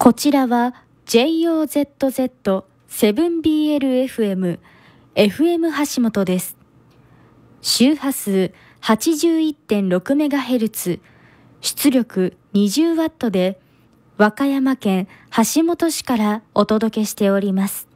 こちらは JOZZ7BLFM FM 橋本です。周波数 81.6MHz 出力 20W で和歌山県橋本市からお届けしております。